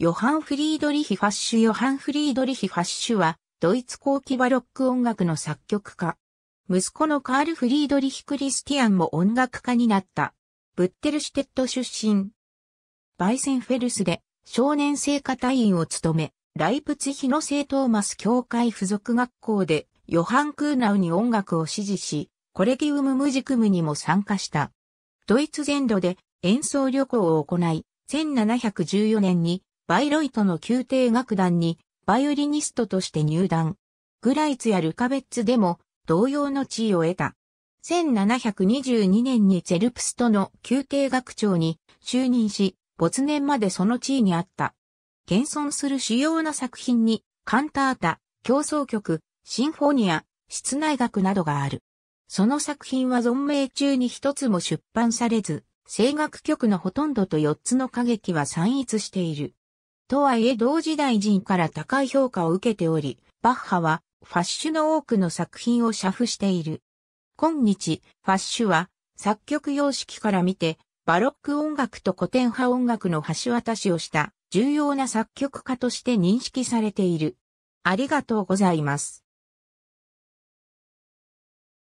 ヨハン・フリードリヒ・ファッシュヨハン・フリードリヒ・ファッシュは、ドイツ後期バロック音楽の作曲家。息子のカール・フリードリヒ・クリスティアンも音楽家になった。ブッテルシュテット出身。バイセンフェルスで少年聖歌隊員を務め、ライプツヒの聖トーマス教会附属学校でヨハン・クーナウに音楽を支持し、コレギウム・ムジクムにも参加した。ドイツ全土で演奏旅行を行い、1714年にバイロイトの宮廷楽団に、バイオリニストとして入団。グライツやルカベッツでも、同様の地位を得た。1722年にゼルプストの宮廷学長に就任し、没年までその地位にあった。現存する主要な作品に、カンタータ、競争曲、シンフォニア、室内楽などがある。その作品は存命中に一つも出版されず、声楽曲のほとんどと四つの歌劇は散逸している。とはいえ同時代人から高い評価を受けており、バッハはファッシュの多くの作品を写譜している。今日、ファッシュは作曲様式から見て、バロック音楽と古典派音楽の橋渡しをした重要な作曲家として認識されている。ありがとうございます。